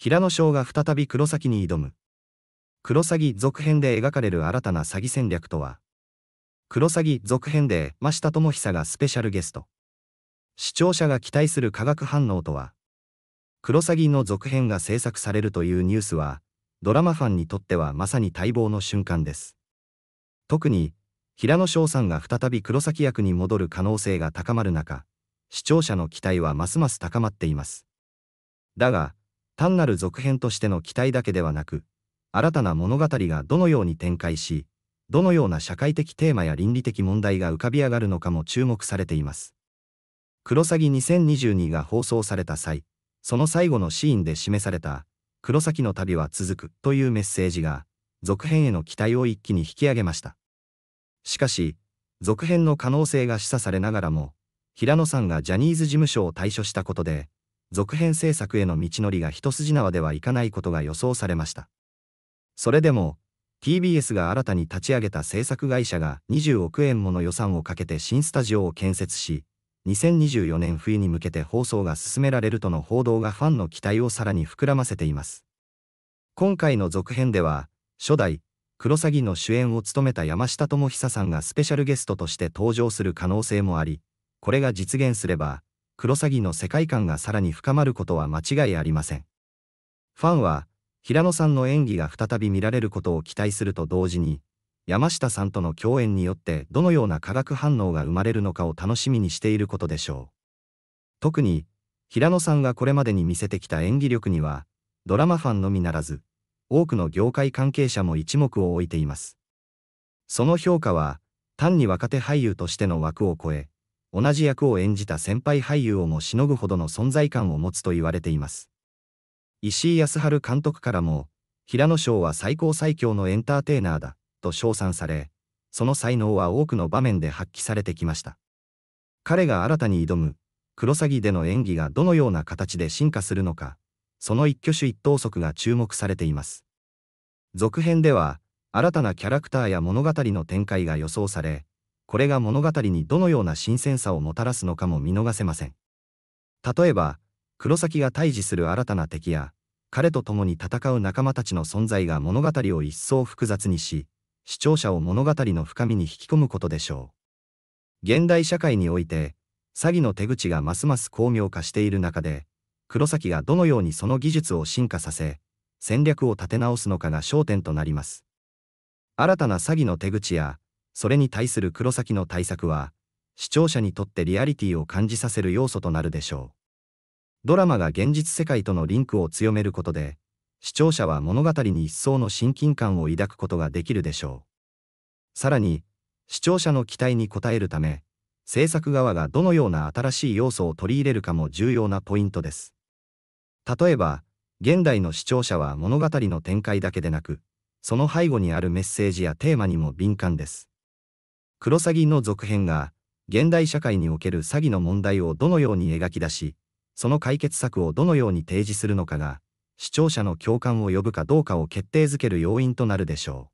平野翔が再び黒崎に挑む。黒詐欺続編で描かれる新たな詐欺戦略とは黒詐欺続編で真下智久がスペシャルゲスト。視聴者が期待する化学反応とは黒詐欺の続編が制作されるというニュースは、ドラマファンにとってはまさに待望の瞬間です。特に、平野翔さんが再び黒崎役に戻る可能性が高まる中、視聴者の期待はますます高まっています。だが、単なる続編としての期待だけではなく、新たな物語がどのように展開し、どのような社会的テーマや倫理的問題が浮かび上がるのかも注目されています。クロサギ2022が放送された際、その最後のシーンで示された、黒崎の旅は続くというメッセージが、続編への期待を一気に引き上げました。しかし、続編の可能性が示唆されながらも、平野さんがジャニーズ事務所を退所したことで、続編制作への道のりが一筋縄ではいかないことが予想されました。それでも、TBS が新たに立ち上げた制作会社が20億円もの予算をかけて新スタジオを建設し、2024年冬に向けて放送が進められるとの報道がファンの期待をさらに膨らませています。今回の続編では、初代、クロサギの主演を務めた山下智久さんがスペシャルゲストとして登場する可能性もあり、これが実現すれば、クロサギの世界観がさらに深まることは間違いありません。ファンは、平野さんの演技が再び見られることを期待すると同時に、山下さんとの共演によってどのような化学反応が生まれるのかを楽しみにしていることでしょう。特に、平野さんがこれまでに見せてきた演技力には、ドラマファンのみならず、多くの業界関係者も一目を置いています。その評価は、単に若手俳優としての枠を超え、同じ役を演じた先輩俳優をもしのぐほどの存在感を持つと言われています。石井康晴監督からも、平野翔は最高最強のエンターテイナーだ、と称賛され、その才能は多くの場面で発揮されてきました。彼が新たに挑む、クロサギでの演技がどのような形で進化するのか、その一挙手一投足が注目されています。続編では、新たなキャラクターや物語の展開が予想され、これが物語にどのような新鮮さをもたらすのかも見逃せません。例えば、黒崎が対峙する新たな敵や、彼と共に戦う仲間たちの存在が物語を一層複雑にし、視聴者を物語の深みに引き込むことでしょう。現代社会において、詐欺の手口がますます巧妙化している中で、黒崎がどのようにその技術を進化させ、戦略を立て直すのかが焦点となります。新たな詐欺の手口や、それに対する黒崎の対策は、視聴者にとってリアリティを感じさせる要素となるでしょう。ドラマが現実世界とのリンクを強めることで、視聴者は物語に一層の親近感を抱くことができるでしょう。さらに、視聴者の期待に応えるため、制作側がどのような新しい要素を取り入れるかも重要なポイントです。例えば、現代の視聴者は物語の展開だけでなく、その背後にあるメッセージやテーマにも敏感です。クロサギの続編が、現代社会における詐欺の問題をどのように描き出し、その解決策をどのように提示するのかが、視聴者の共感を呼ぶかどうかを決定づける要因となるでしょ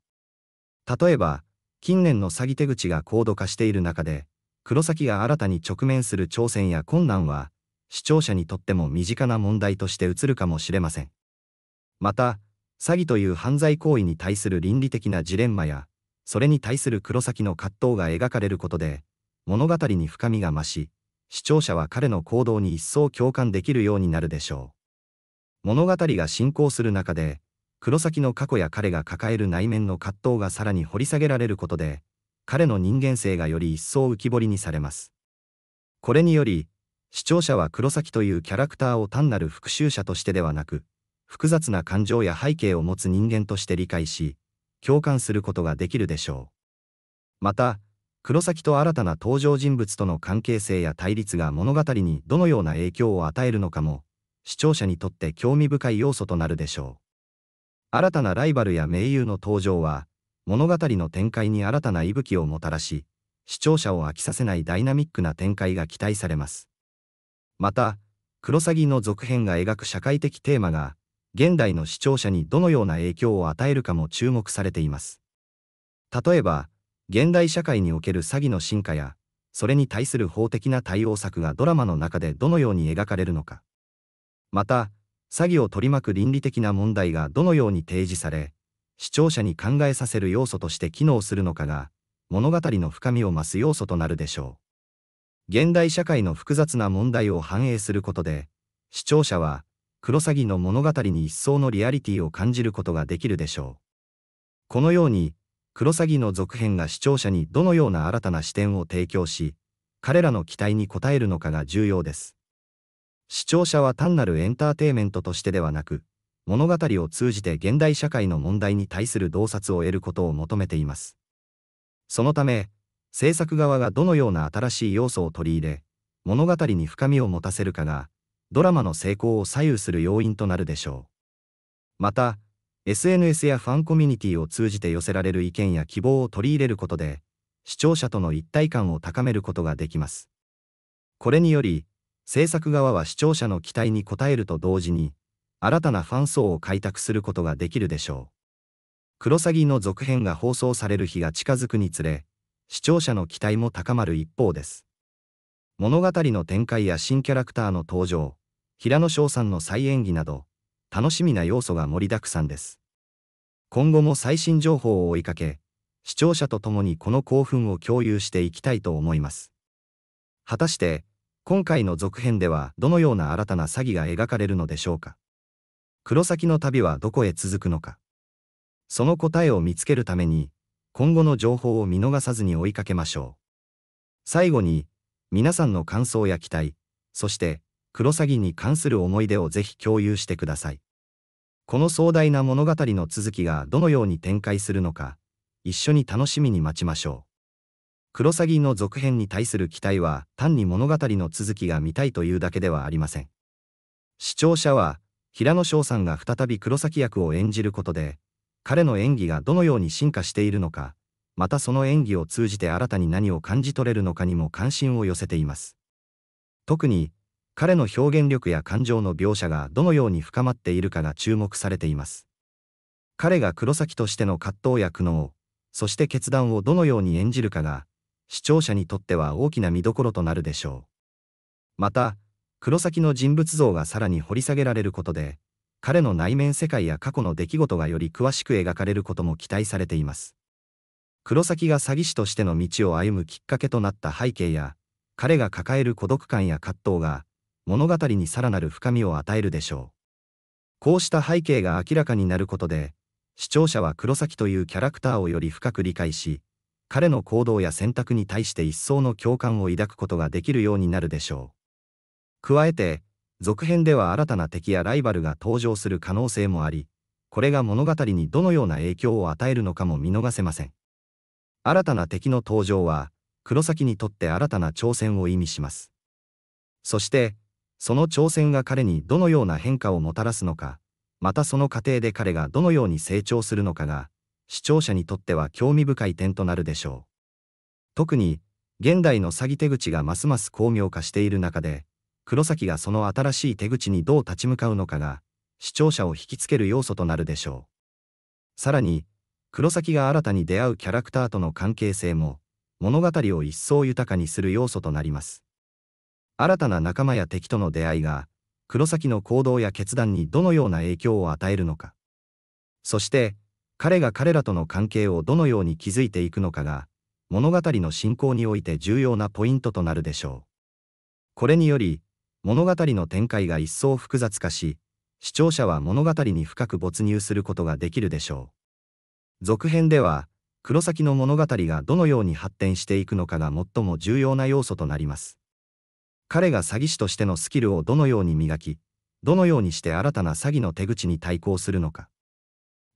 う。例えば、近年の詐欺手口が高度化している中で、黒崎が新たに直面する挑戦や困難は、視聴者にとっても身近な問題として映るかもしれません。また、詐欺という犯罪行為に対する倫理的なジレンマや、それに対する黒崎の葛藤が描かれることで、物語に深みが増し、視聴者は彼の行動に一層共感できるようになるでしょう。物語が進行する中で、黒崎の過去や彼が抱える内面の葛藤がさらに掘り下げられることで、彼の人間性がより一層浮き彫りにされます。これにより、視聴者は黒崎というキャラクターを単なる復讐者としてではなく、複雑な感情や背景を持つ人間として理解し、共感することができるでしょう。また、黒崎と新たな登場人物との関係性や対立が物語にどのような影響を与えるのかも、視聴者にとって興味深い要素となるでしょう。新たなライバルや盟友の登場は、物語の展開に新たな息吹をもたらし、視聴者を飽きさせないダイナミックな展開が期待されます。また、クロサギの続編が描く社会的テーマが、現代の視聴者にどのような影響を与えるかも注目されています。例えば、現代社会における詐欺の進化や、それに対する法的な対応策がドラマの中でどのように描かれるのか。また、詐欺を取り巻く倫理的な問題がどのように提示され、視聴者に考えさせる要素として機能するのかが、物語の深みを増す要素となるでしょう。現代社会の複雑な問題を反映することで、視聴者は、クロサギの物語に一層のリアリティを感じることができるでしょう。このように、クロサギの続編が視聴者にどのような新たな視点を提供し、彼らの期待に応えるのかが重要です。視聴者は単なるエンターテイメントとしてではなく、物語を通じて現代社会の問題に対する洞察を得ることを求めています。そのため、制作側がどのような新しい要素を取り入れ、物語に深みを持たせるかが、ドラマの成功を左右する要因となるでしょう。また、SNS やファンコミュニティを通じて寄せられる意見や希望を取り入れることで、視聴者との一体感を高めることができます。これにより、制作側は視聴者の期待に応えると同時に、新たなファン層を開拓することができるでしょう。クロサギの続編が放送される日が近づくにつれ、視聴者の期待も高まる一方です。物語の展開や新キャラクターの登場、平野翔さんの再演技など、楽しみな要素が盛りだくさんです。今後も最新情報を追いかけ、視聴者と共にこの興奮を共有していきたいと思います。果たして、今回の続編ではどのような新たな詐欺が描かれるのでしょうか。黒崎の旅はどこへ続くのか。その答えを見つけるために、今後の情報を見逃さずに追いかけましょう。最後に、皆さんの感想や期待、そして、クロサギに関する思い出をぜひ共有してください。この壮大な物語の続きがどのように展開するのか、一緒に楽しみに待ちましょう。クロサギの続編に対する期待は単に物語の続きが見たいというだけではありません。視聴者は、平野翔さんが再び黒崎役を演じることで、彼の演技がどのように進化しているのか、またその演技を通じて新たに何を感じ取れるのかにも関心を寄せています。特に、彼の表現力や感情の描写がどのように深まっているかが注目されています。彼が黒崎としての葛藤や苦悩、そして決断をどのように演じるかが、視聴者にとっては大きな見どころとなるでしょう。また、黒崎の人物像がさらに掘り下げられることで、彼の内面世界や過去の出来事がより詳しく描かれることも期待されています。黒崎が詐欺師としての道を歩むきっかけとなった背景や、彼が抱える孤独感や葛藤が、物語にさらなる深みを与えるでしょう。こうした背景が明らかになることで、視聴者は黒崎というキャラクターをより深く理解し、彼の行動や選択に対して一層の共感を抱くことができるようになるでしょう。加えて、続編では新たな敵やライバルが登場する可能性もあり、これが物語にどのような影響を与えるのかも見逃せません。新たな敵の登場は、黒崎にとって新たな挑戦を意味します。そして、その挑戦が彼にどのような変化をもたらすのか、またその過程で彼がどのように成長するのかが、視聴者にとっては興味深い点となるでしょう。特に、現代の詐欺手口がますます巧妙化している中で、黒崎がその新しい手口にどう立ち向かうのかが、視聴者を引きつける要素となるでしょう。さらに、黒崎が新たに出会うキャラクターとの関係性も、物語を一層豊かにする要素となります。新たな仲間や敵との出会いが、黒崎の行動や決断にどのような影響を与えるのか。そして、彼が彼らとの関係をどのように築いていくのかが、物語の進行において重要なポイントとなるでしょう。これにより、物語の展開が一層複雑化し、視聴者は物語に深く没入することができるでしょう。続編では、黒崎の物語がどのように発展していくのかが最も重要な要素となります。彼が詐欺師としてのスキルをどのように磨き、どのようにして新たな詐欺の手口に対抗するのか。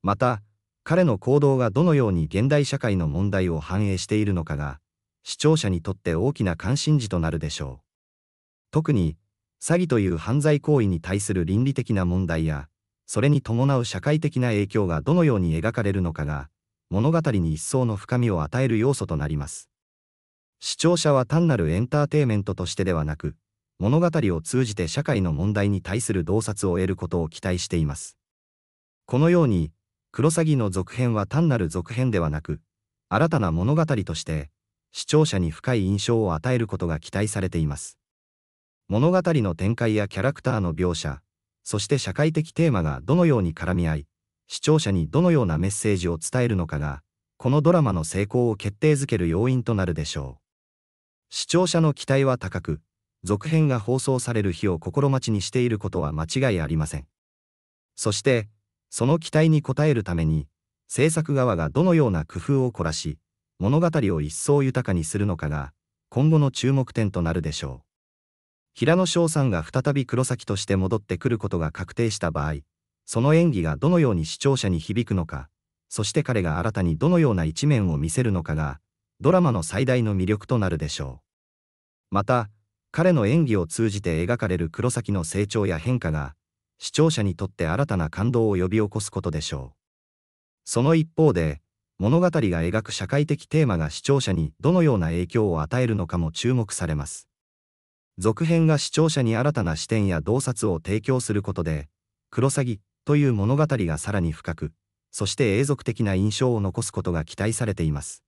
また、彼の行動がどのように現代社会の問題を反映しているのかが、視聴者にとって大きな関心事となるでしょう。特に、詐欺という犯罪行為に対する倫理的な問題や、それに伴う社会的な影響がどのように描かれるのかが、物語に一層の深みを与える要素となります。視聴者は単なるエンターテイメントとしてではなく、物語を通じて社会の問題に対する洞察を得ることを期待しています。このように、クロサギの続編は単なる続編ではなく、新たな物語として、視聴者に深い印象を与えることが期待されています。物語の展開やキャラクターの描写、そして社会的テーマがどのように絡み合い、視聴者にどのようなメッセージを伝えるのかが、このドラマの成功を決定づける要因となるでしょう。視聴者の期待は高く、続編が放送される日を心待ちにしていることは間違いありません。そして、その期待に応えるために、制作側がどのような工夫を凝らし、物語を一層豊かにするのかが、今後の注目点となるでしょう。平野翔さんが再び黒崎として戻ってくることが確定した場合、その演技がどのように視聴者に響くのか、そして彼が新たにどのような一面を見せるのかが、ドラマの最大の魅力となるでしょう。また、彼の演技を通じて描かれる黒崎の成長や変化が、視聴者にとって新たな感動を呼び起こすことでしょう。その一方で、物語が描く社会的テーマが視聴者にどのような影響を与えるのかも注目されます。続編が視聴者に新たな視点や洞察を提供することで、クロサギという物語がさらに深く、そして永続的な印象を残すことが期待されています。